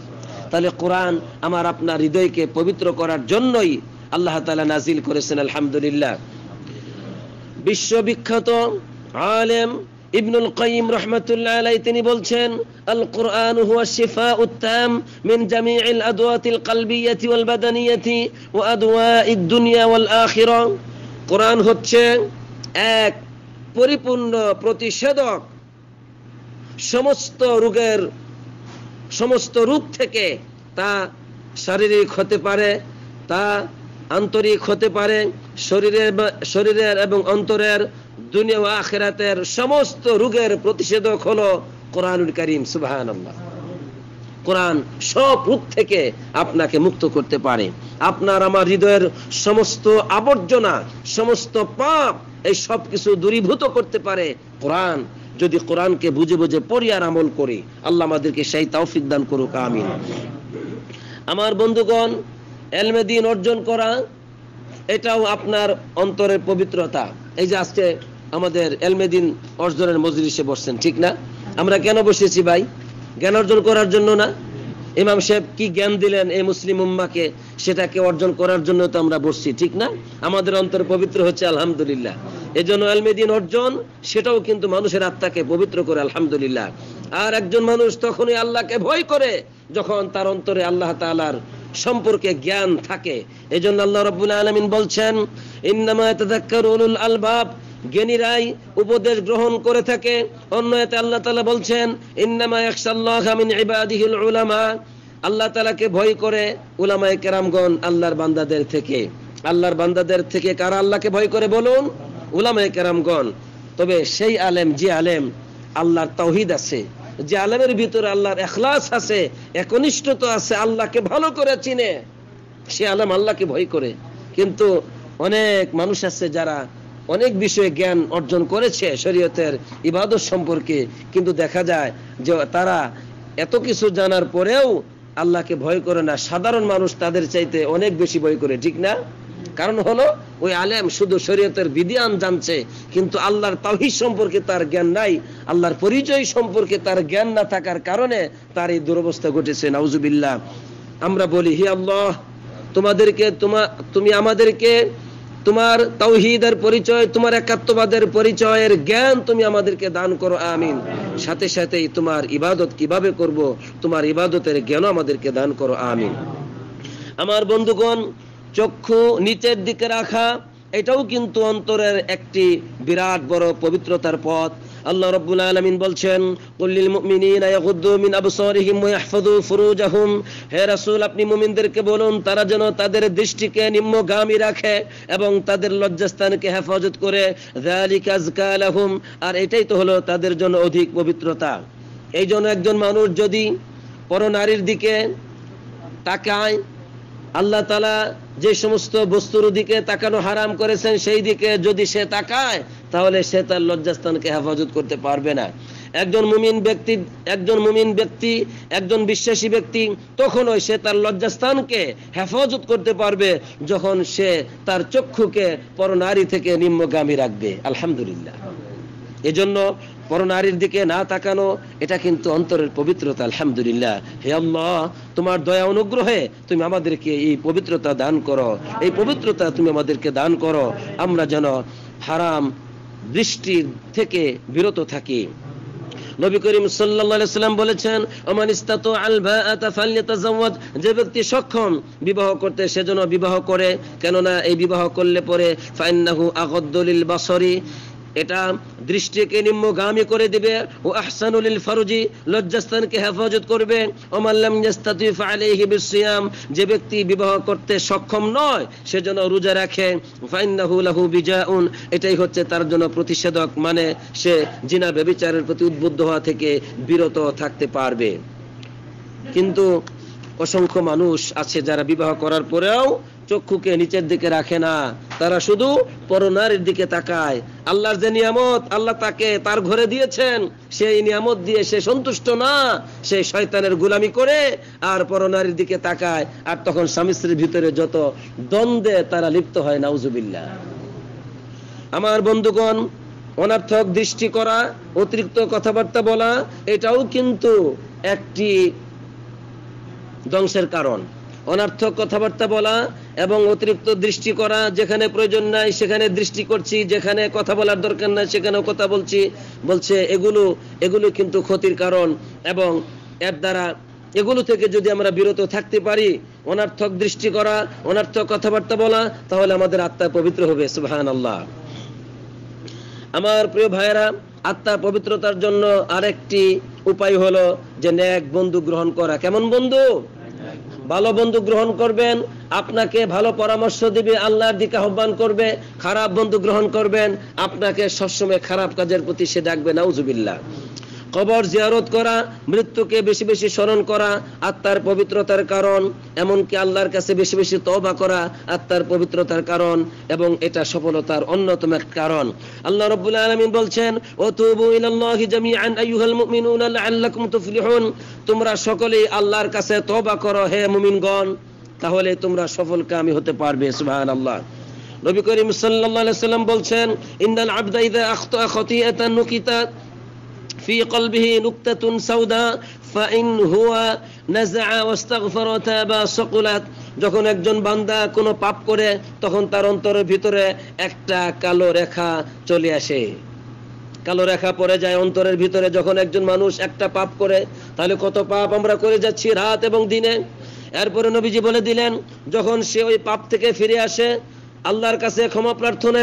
তাহলে কোরআন আমার আপনার হৃদয়কে পবিত্র করার জন্যই আল্লাহ তালা নাজিল করেছেন আলহামদুলিল্লাহ বিশ্ববিখ্যাত আলেম ইবনুল কাইম রহমাতুল্লাহ আলাই তিনি বলছেন আল কোরআন হুয়া শিফা উত্তাম মিন জামিউল আদওয়াতিল কালবিয়াতি ওয়াল বাদানিয়াতি ওয়া আদওয়াইদ দুনিয়া ওয়াল আখিরা কোরআন হচ্ছে এক পরিপূর্ণ প্রতিষেধক সমস্ত রোগের সমস্ত রূপ থেকে তা শারীরিক হতে পারে তা আন্তরিক হতে পারে শরীরের শরীরের এবং অন্তরের দুনিয়া ও আখেরাতের সমস্ত রোগের প্রতিষেধক হলো কোরআনুল করিম সুবাহান কোরআন সব রূপ থেকে আপনাকে মুক্ত করতে পারে আপনার আমার হৃদয়ের সমস্ত আবর্জনা সমস্ত পাপ এই সব কিছু দূরীভূত করতে পারে কোরআন যদি কোরআনকে বুঝে বুঝে পড়ি আর আমল করি আল্লাহ আমাদেরকে সেই তৌফিক দান করুক আমিন আমার বন্ধুগণ এলমেদিন অর্জন করা এটাও আপনার অন্তরের পবিত্রতা এই যে আজকে আমাদের এলমেদিন অর্জনের মজলিসে বসছেন ঠিক না আমরা কেন বসেছি ভাই জ্ঞান অর্জন করার জন্য না ইমাম সাহেব কি জ্ঞান দিলেন এই মুসলিম উম্মাকে সেটাকে অর্জন করার জন্য তো আমরা বসছি ঠিক না আমাদের অন্তর পবিত্র হচ্ছে আলহামদুলিল্লাহ এই জন্য আলমেদিন অর্জন সেটাও কিন্তু মানুষের আত্মাকে পবিত্র করে আলহামদুলিল্লাহ আর একজন মানুষ তখনই আল্লাহকে ভয় করে যখন তার অন্তরে আল্লাহ তালার সম্পর্কে জ্ঞান থাকে এই জন্য আল্লাহ রব্বুল আলমিন বলছেন ইন্দামায়াতুল আলবাব জ্ঞানীরাই উপদেশ গ্রহণ করে থাকে অন্য এতে আল্লাহ তালা বলছেন ইন্নামা উলামা আল্লাহ তালাকে ভয় করে উলামায় কেরামগণ আল্লাহর বান্দাদের থেকে আল্লাহর বান্দাদের থেকে কারা আল্লাহকে ভয় করে বলুন উলামায় কেরামগণ তবে সেই আলেম যে আলেম আল্লাহর তৌহিদ আছে যে আলমের ভিতরে আল্লাহর এখলাস আছে একনিষ্ঠতা আছে আল্লাহকে ভালো করে চিনে সে আলম আল্লাহকে ভয় করে কিন্তু অনেক মানুষ আছে যারা অনেক বিষয়ে জ্ঞান অর্জন করেছে শরীয়তের ইবাদত সম্পর্কে কিন্তু দেখা যায় যে তারা এত কিছু জানার পরেও আল্লাহকে ভয় করে না সাধারণ মানুষ তাদের চাইতে অনেক বেশি ভয় করে ঠিক না কারণ হলো ওই আলেম শুধু শরীয়তের বিধিয়ান জানছে কিন্তু আল্লাহর তাহিদ সম্পর্কে তার জ্ঞান নাই আল্লাহর পরিচয় সম্পর্কে তার জ্ঞান না থাকার কারণে তার এই দুরবস্থা ঘটেছে নাউজুবিল্লাহ আমরা বলি হি আল্লাহ তোমাদেরকে তোমা তুমি আমাদেরকে তোমার তৌহিদের পরিচয় তোমার একাত্মবাদের পরিচয়ের জ্ঞান তুমি আমাদেরকে দান করো আমিন সাথে সাথেই তোমার ইবাদত কিভাবে করব তোমার ইবাদতের জ্ঞান আমাদেরকে দান করো আমিন আমার বন্ধুগণ চক্ষু নিচের দিকে রাখা এটাও কিন্তু অন্তরের একটি বিরাট বড় পবিত্রতার পথ আল্লাহ রব্বুল আলমিন বলছেন কুল্লিল মুমিনিনা ইয়াগুদ্দু মিন আবসারিহিম ওয়া ইয়াহফাযু ফুরুজাহুম হে রাসূল আপনি মুমিনদেরকে বলুন তারা যেন তাদের দৃষ্টিকে নিম্নগামী রাখে এবং তাদের লজ্জাস্থানকে হেফাজত করে যালিকা আযকা লাহুম আর এটাই তো হলো তাদের জন্য অধিক পবিত্রতা এই জন্য একজন মানুষ যদি পর নারীর দিকে তাকায় আল্লাহ তালা যে সমস্ত বস্তুর দিকে তাকানো হারাম করেছেন সেই দিকে যদি সে তাকায় তাহলে সে তার লজ্জাস্থানকে হেফাজত করতে পারবে না একজন মুমিন ব্যক্তি একজন মুমিন ব্যক্তি একজন বিশ্বাসী ব্যক্তি তখনই সে তার লজ্জাস্থানকে হেফাজত করতে পারবে যখন সে তার চক্ষুকে পরনারী থেকে নিম্নগামী রাখবে আলহামদুলিল্লাহ এজন্য পরনারীর দিকে না তাকানো এটা কিন্তু অন্তরের পবিত্রতা আলহামদুলিল্লাহ হে আল্লাহ তোমার দয়া অনুগ্রহে তুমি আমাদেরকে এই পবিত্রতা দান করো এই পবিত্রতা তুমি আমাদেরকে দান করো আমরা যেন হারাম দৃষ্টির থেকে বিরত থাকি নবী করিম সাল্লাম বলেছেন ওমান ইস্তাতু যে ব্যক্তি সক্ষম বিবাহ করতে সেজন্য বিবাহ করে কেননা এই বিবাহ করলে পরে ফাইন্নাহু আগাদ্দুলিল বাসরি এটা দৃষ্টিকে নিম্নগামী করে দিবে ও আহসানুল ফরজি লজ্জাস্থানকে হেফাজত করবে ও মাল্লাম আলাইহি বিসিয়াম যে ব্যক্তি বিবাহ করতে সক্ষম নয় সে যেন রোজা রাখে ফাইন্নাহু লাহু বিজাউন এটাই হচ্ছে তার জন্য প্রতিষেধক মানে সে জিনা ব্যভিচারের প্রতি উদ্বুদ্ধ হওয়া থেকে বিরত থাকতে পারবে কিন্তু অসংখ্য মানুষ আছে যারা বিবাহ করার পরেও চক্ষুকে নিচের দিকে রাখে না তারা শুধু পরনারীর দিকে তাকায় আল্লাহর যে নিয়ামত আল্লাহ তাকে তার ঘরে দিয়েছেন সেই নিয়ামত দিয়ে সে সন্তুষ্ট না সে শয়তানের গুলামি করে আর পরনারীর দিকে তাকায় আর তখন স্বামী স্ত্রীর ভিতরে যত দ্বন্দ্বে তারা লিপ্ত হয় নাউজুবিল্লা আমার বন্ধুগণ অনার্থক দৃষ্টি করা অতিরিক্ত কথাবার্তা বলা এটাও কিন্তু একটি ধ্বংসের কারণ অনার্থক কথাবার্তা বলা এবং অতিরিক্ত দৃষ্টি করা যেখানে প্রয়োজন নাই সেখানে দৃষ্টি করছি যেখানে কথা বলার দরকার নাই সেখানেও কথা বলছি বলছে এগুলো এগুলো কিন্তু ক্ষতির কারণ এবং এর দ্বারা এগুলো থেকে যদি আমরা বিরত থাকতে পারি অনার্থক দৃষ্টি করা অনার্থক কথাবার্তা বলা তাহলে আমাদের আত্মা পবিত্র হবে সুহান আল্লাহ আমার প্রিয় ভাইয়েরা আত্মা পবিত্রতার জন্য আরেকটি উপায় হলো যে ন্যাক বন্ধু গ্রহণ করা কেমন বন্ধু ভালো বন্ধু গ্রহণ করবেন আপনাকে ভালো পরামর্শ দিবে আল্লাহর দিকে আহ্বান করবে খারাপ বন্ধু গ্রহণ করবেন আপনাকে সবসময় খারাপ কাজের প্রতি সে ডাকবে নাউজুবিল্লাহ কবর জিয়ারত করা মৃত্যুকে বেশি বেশি স্মরণ করা আত্মার পবিত্রতার কারণ এমনকি আল্লাহর কাছে বেশি বেশি তবা করা আত্মার পবিত্রতার কারণ এবং এটা সফলতার অন্যতম এক কারণ আল্লাহ রব আলমিন বলছেন তোমরা সকলেই আল্লাহর কাছে তবা করো হে মুমিনগণ তাহলে তোমরা সফল কামি হতে পারবে সুহান আল্লাহ নবী করিম সাল্লাল্লাহু সাল্লাম বলছেন ইন্নাল আবদা ইযা আখতা খাতিআতান নুকিতাত في قلبه نكتة سوداء فإن هو نزع واستغفر وتاب سقلت যখন একজন বান্দা কোনো পাপ করে তখন তার অন্তরের ভিতরে একটা কালো রেখা চলে আসে কালো রেখা পড়ে যায় অন্তরের ভিতরে যখন একজন মানুষ একটা পাপ করে তাহলে কত পাপ আমরা করে যাচ্ছি রাত এবং দিনে এরপরে নবীজি বলে দিলেন যখন সে ওই পাপ থেকে ফিরে আসে আল্লাহর কাছে ক্ষমা প্রার্থনা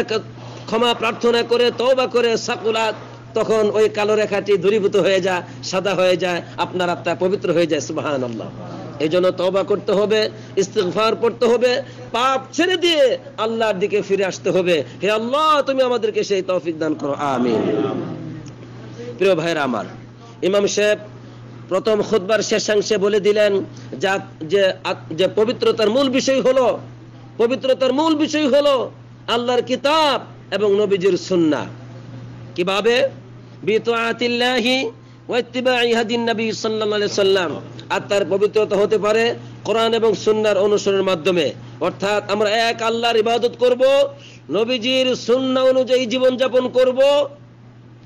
ক্ষমা প্রার্থনা করে তবা করে সাকুলাত তখন ওই কালো রেখাটি দূরীভূত হয়ে যায় সাদা হয়ে যায় আপনার আত্মা পবিত্র হয়ে যায় সুবাহান আল্লাহ এই জন্য তবা করতে হবে ইস্তফার পড়তে হবে পাপ ছেড়ে দিয়ে আল্লাহর দিকে ফিরে আসতে হবে হে আল্লাহ তুমি আমাদেরকে সেই তৌফিক দান করো আমি প্রিয় ভাইয়ের আমার ইমাম সাহেব প্রথম খুদ্বার শেষাংশে বলে দিলেন যা যে পবিত্রতার মূল বিষয় হলো পবিত্রতার মূল বিষয় হলো আল্লাহর কিতাব এবং নবীজির সুন্না কিভাবে ওয়াত্তিবাই হাদিন নবী সাল্লাল্লাহু আলাইহি সাল্লাম পবিত্রতা হতে পারে কোরআন এবং সুন্নার অনুসরণের মাধ্যমে অর্থাৎ আমরা এক আল্লাহর ইবাদত করব নবীজির সুন্না অনুযায়ী জীবন যাপন করব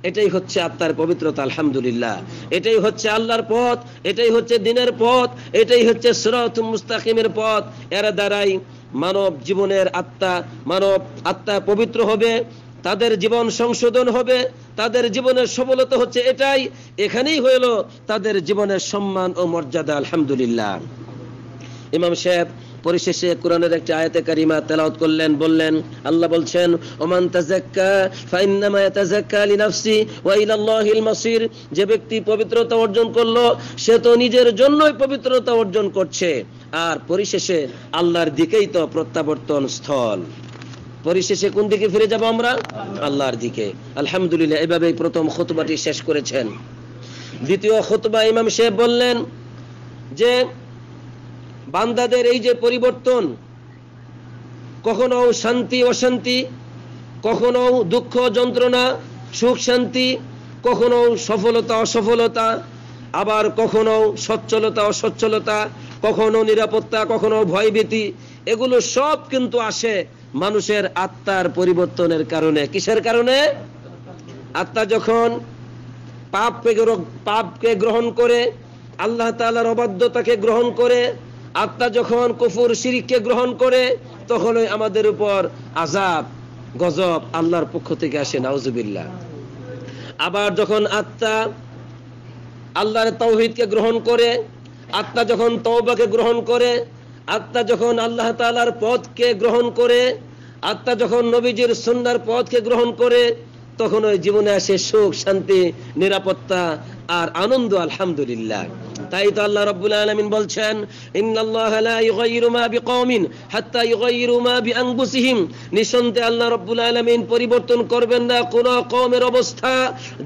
এটাই হচ্ছে আত্মার পবিত্রতা আলহামদুলিল্লাহ এটাই হচ্ছে আল্লাহর পথ এটাই হচ্ছে দিনের পথ এটাই হচ্ছে মুস্তাকিমের পথ এর দ্বারাই মানব জীবনের আত্মা মানব আত্মা পবিত্র হবে তাদের জীবন সংশোধন হবে তাদের জীবনের সফলতা হচ্ছে এটাই এখানেই হইল তাদের জীবনের সম্মান ও মর্যাদা আলহামদুলিল্লাহ ইমাম সাহেব পরিশেষে কোরআনের একটি আয়াতে কারিমা তেলাওয়াত করলেন বললেন আল্লাহ বলছেন ওমান তাজাক্কা ফাইন্নামা ইয়াতাজাক্কা লিনাফসি ওয়া ইলাল্লাহিল মাসির যে ব্যক্তি পবিত্রতা অর্জন করলো সে তো নিজের জন্যই পবিত্রতা অর্জন করছে আর পরিশেষে আল্লাহর দিকেই তো প্রত্যাবর্তন স্থল পরিশেষে কোন দিকে ফিরে যাব আমরা আল্লাহর দিকে আলহামদুলিল্লাহ এভাবে প্রথম খতবাটি শেষ করেছেন দ্বিতীয় খতবা ইমাম সাহেব বললেন যে বান্দাদের এই যে পরিবর্তন কখনো শান্তি অশান্তি কখনো দুঃখ যন্ত্রণা সুখ শান্তি কখনো সফলতা অসফলতা আবার কখনো সচ্ছলতা অসচ্ছলতা কখনো নিরাপত্তা কখনো ভয়ভীতি এগুলো সব কিন্তু আসে মানুষের আত্মার পরিবর্তনের কারণে কিসের কারণে আত্মা যখন পাপকে পাপকে গ্রহণ করে আল্লাহ তালার অবাধ্যতাকে গ্রহণ করে আত্মা যখন কুফুর শিরিককে গ্রহণ করে তখনই আমাদের উপর আজাব গজব আল্লাহর পক্ষ থেকে আসে নাউজুবিল্লা আবার যখন আত্মা আল্লাহর তৌহিদকে গ্রহণ করে আত্মা যখন তৌবাকে গ্রহণ করে আত্মা যখন আল্লাহ তালার পথকে গ্রহণ করে আত্মা যখন নবীজির সন্ন্যার পথকে গ্রহণ করে তখন ওই জীবনে আসে সুখ শান্তি নিরাপত্তা আর আনন্দ আলহামদুলিল্লাহ তাই তো আল্লাহ রব্বুল আলমিন বলছেন আল্লাহ রব্বুল আলমিন পরিবর্তন করবেন না কোন কমের অবস্থা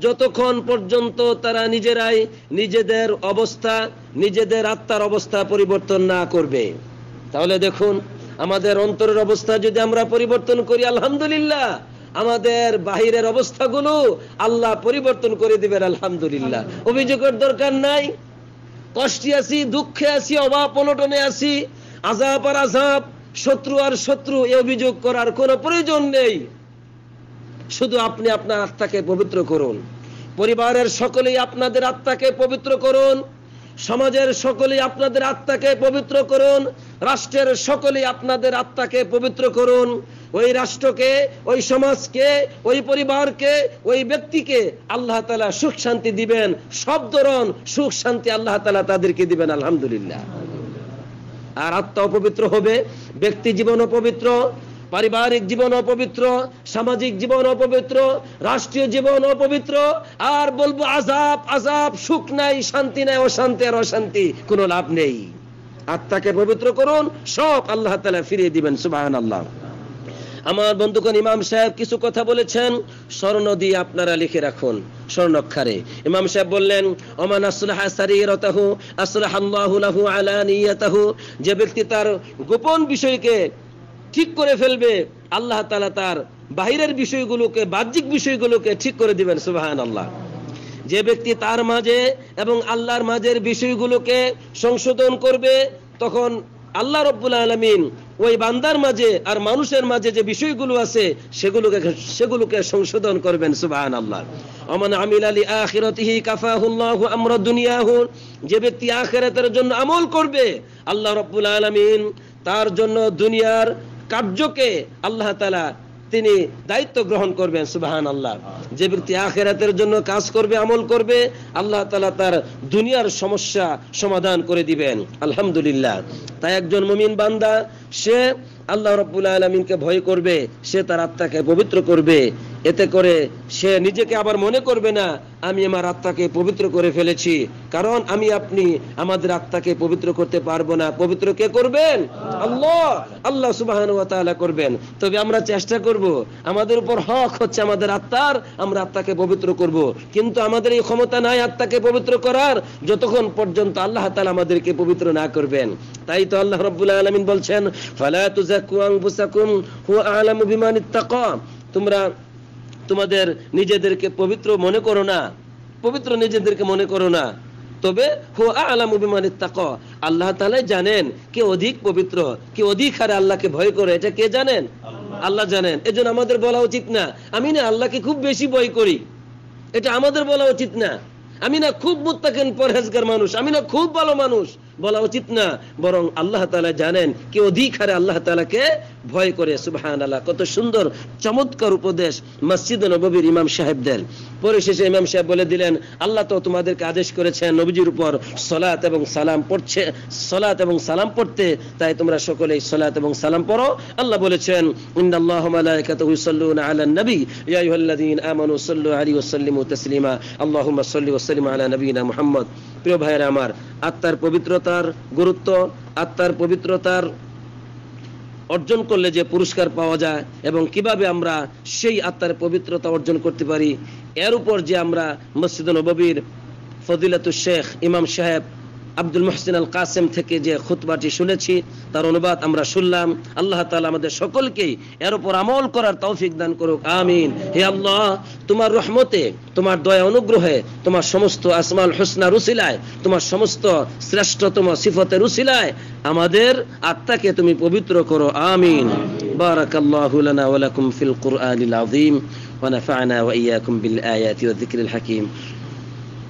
যতক্ষণ পর্যন্ত তারা নিজেরাই নিজেদের অবস্থা নিজেদের আত্মার অবস্থা পরিবর্তন না করবে তাহলে দেখুন আমাদের অন্তরের অবস্থা যদি আমরা পরিবর্তন করি আলহামদুলিল্লাহ আমাদের বাহিরের অবস্থাগুলো আল্লাহ পরিবর্তন করে দিবেন আলহামদুলিল্লাহ অভিযোগের দরকার নাই কষ্টে আছি দুঃখে আছি অভাব অনটনে আছি আজাব আর আজাব শত্রু আর শত্রু এ অভিযোগ করার কোনো প্রয়োজন নেই শুধু আপনি আপনার আত্মাকে পবিত্র করুন পরিবারের সকলেই আপনাদের আত্মাকে পবিত্র করুন সমাজের সকলেই আপনাদের আত্মাকে পবিত্র করুন রাষ্ট্রের সকলেই আপনাদের আত্মাকে পবিত্র করুন ওই রাষ্ট্রকে ওই সমাজকে ওই পরিবারকে ওই ব্যক্তিকে আল্লাহ তালা সুখ শান্তি দিবেন সব ধরন সুখ শান্তি আল্লাহ তালা তাদেরকে দিবেন আলহামদুলিল্লাহ আর আত্মা অপবিত্র হবে ব্যক্তি জীবন অপবিত্র পারিবারিক জীবন অপবিত্র সামাজিক জীবন অপবিত্র রাষ্ট্রীয় জীবন অপবিত্র আর বলবো আজাব আজাব সুখ নাই শান্তি নাই অশান্তি আর অশান্তি কোনো লাভ নেই আত্মাকে পবিত্র করুন সব আল্লাহ তালা ফিরিয়ে দিবেন সুবাহ আল্লাহ আমার বন্ধুগণ ইমাম সাহেব কিছু কথা বলেছেন স্বর্ণ দিয়ে আপনারা লিখে রাখুন স্বর্ণক্ষারে ইমাম সাহেব বললেন অমান আসলাহা আলানিয়াতাহু যে ব্যক্তি তার গোপন বিষয়কে ঠিক করে ফেলবে আল্লাহ তালা তার বাহিরের বিষয়গুলোকে বাহ্যিক বিষয়গুলোকে ঠিক করে দিবেন সুবাহান আল্লাহ যে ব্যক্তি তার মাঝে এবং আল্লাহর মাঝের বিষয়গুলোকে সংশোধন করবে তখন আল্লাহ রব্বুল আলমিন ওই বান্দার মাঝে আর মানুষের মাঝে যে বিষয়গুলো আছে সেগুলোকে সেগুলোকে সংশোধন করবেন সুবাহ আল্লাহ অমান আমিল আলী আখিরতিহি কাফাহুল্লাহ আমরা দুনিয়াহুর যে ব্যক্তি আখেরাতের জন্য আমল করবে আল্লাহ রব্বুল আলমিন তার জন্য দুনিয়ার কার্যকে আল্লাহ তালা তিনি দায়িত্ব গ্রহণ করবেন সুবাহান আল্লাহ যে ব্যক্তি আখেরাতের জন্য কাজ করবে আমল করবে আল্লাহ তালা তার দুনিয়ার সমস্যা সমাধান করে দিবেন আলহামদুলিল্লাহ তাই একজন মমিন বান্দা সে আল্লাহ রব্বুল আলমিনকে ভয় করবে সে তার আত্মাকে পবিত্র করবে এতে করে সে নিজেকে আবার মনে করবে না আমি আমার আত্মাকে পবিত্র করে ফেলেছি কারণ আমি আপনি আমাদের আত্মাকে পবিত্র করতে পারবো না পবিত্র কে করবেন আল্লাহ আল্লাহ সুবাহন করবেন তবে আমরা চেষ্টা করব আমাদের উপর হক হচ্ছে আমাদের আত্মার আমরা আত্মাকে পবিত্র করব। কিন্তু আমাদের এই ক্ষমতা নাই আত্মাকে পবিত্র করার যতক্ষণ পর্যন্ত আল্লাহ তালা আমাদেরকে পবিত্র না করবেন তাই তো আল্লাহ রবুল্লাহ আলমিন বলছেন ফালা তুজাকুয়াং বুসাকুম হু আলম বিমান তোমরা তোমাদের নিজেদেরকে পবিত্র মনে করো না পবিত্র নিজেদেরকে মনে করো না তবে হো আলাম তাক আল্লাহ তালাই জানেন কে অধিক পবিত্র কে অধিক হারে আল্লাহকে ভয় করে এটা কে জানেন আল্লাহ জানেন এজন্য আমাদের বলা উচিত না আমি না আল্লাহকে খুব বেশি ভয় করি এটা আমাদের বলা উচিত না আমি না খুব মুত্তাকেন পরহেজগার মানুষ আমি না খুব ভালো মানুষ বলা উচিত না বরং আল্লাহ তালা জানেন কি অধিক হারে আল্লাহ তালাকে ভয় করে সুবাহান আল্লাহ কত সুন্দর চমৎকার উপদেশ মসজিদ নবীর ইমাম সাহেবদের পরিশেষে ইমাম সাহেব বলে দিলেন আল্লাহ তো তোমাদেরকে আদেশ করেছেন নবীজির উপর সলাত এবং সালাম পড়ছে সলাত এবং সালাম পড়তে তাই তোমরা সকলেই সলাত এবং সালাম পড়ো আল্লাহ বলেছেন ইন্নাল্লাহ মালাইকাতুহু ইউসাল্লুনা আলান নবী ইয়া আইয়ুহাল্লাযীনা আমানু সাল্লু আলাইহি ওয়া সাল্লিমু তাসলিমা আল্লাহুম্মা সাল্লি ওয়া সাল্লিম আলা নবিয়িনা মুহাম্মদ প্রিয় ভাইয়েরা আমার আত্মার পবিত্রতার গুরুত্ব আত্মার পবিত্রতার অর্জন করলে যে পুরস্কার পাওয়া যায় এবং কিভাবে আমরা সেই আত্মার পবিত্রতা অর্জন করতে পারি এর উপর যে আমরা মসজিদ নবীর ফদিলাতু শেখ ইমাম সাহেব আব্দুল মোহসিন আল কাসেম থেকে যে খুতবাটি শুনেছি তার অনুবাদ আমরা শুনলাম আল্লাহ তালা আমাদের সকলকেই এর উপর আমল করার তৌফিক দান করুক আমিন হে আল্লাহ তোমার রহমতে তোমার দয়া অনুগ্রহে তোমার সমস্ত আসমাল হোসনা রুসিলায় তোমার সমস্ত শ্রেষ্ঠতম সিফতে রুসিলায় আমাদের আত্মাকে তুমি পবিত্র করো আমিন বারাকাল্লাহ লানা ওয়া লাকুম ফিল কুরআনিল আযীম ওয়া নাফা'না ওয়া ইয়াকুম বিল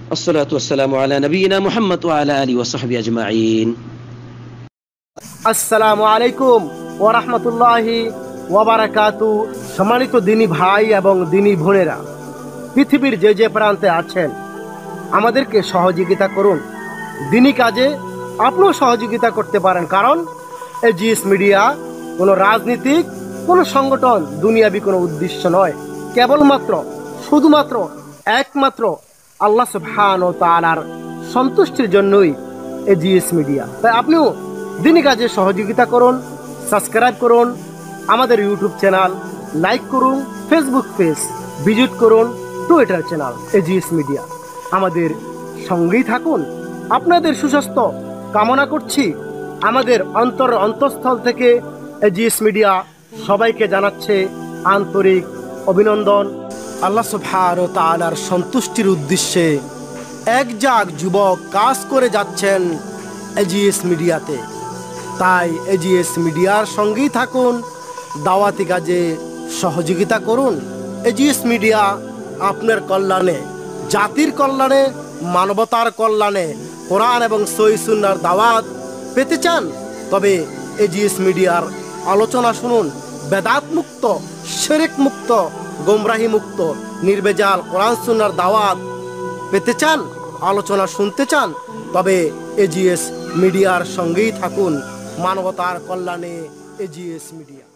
والصلاة والسلام على نبينا محمد وعلى آله وصحبه أجمعين
السلام عليكم ورحمة الله وبركاته সম্মানিত দিনী ভাই এবং দিনী ভোনেরা পৃথিবীর যে যে প্রান্তে আছেন আমাদেরকে সহযোগিতা করুন দিনী কাজে আপনিও সহযোগিতা করতে পারেন কারণ এজিএস মিডিয়া কোনো রাজনীতিক কোনো সংগঠন দুনিয়াবি কোনো উদ্দেশ্য নয় কেবলমাত্র শুধুমাত্র একমাত্র আল্লাহ সুবহান ও তালার সন্তুষ্টির জন্যই এ জিএস মিডিয়া তাই আপনিও দিনই কাজে সহযোগিতা করুন সাবস্ক্রাইব করুন আমাদের ইউটিউব চ্যানেল লাইক করুন ফেসবুক পেজ ভিজিট করুন টুইটার চ্যানেল এজিএস মিডিয়া আমাদের সঙ্গেই থাকুন আপনাদের সুস্বাস্থ্য কামনা করছি আমাদের অন্তর অন্তঃস্থল থেকে এজিএস মিডিয়া সবাইকে জানাচ্ছে আন্তরিক অভিনন্দন আল্লাহ সুবহান ও তালার সন্তুষ্টির উদ্দেশ্যে এক জাগ যুবক কাজ করে যাচ্ছেন এজিএস মিডিয়াতে তাই এজিএস মিডিয়ার সঙ্গেই থাকুন দাওয়াতি কাজে সহযোগিতা করুন এজিএস মিডিয়া আপনার কল্যাণে জাতির কল্যাণে মানবতার কল্যাণে কোরআন এবং সহিসুন্নার দাওয়াত পেতে চান তবে এজিএস মিডিয়ার আলোচনা শুনুন বেদাত মুক্ত সেরেক মুক্ত গোমরাহি মুক্ত নির্বেজাল কোরআন সুনার দাওয়াত পেতে চান আলোচনা শুনতে চান তবে এজিএস মিডিয়ার সঙ্গেই থাকুন মানবতার কল্যাণে এজিএস মিডিয়া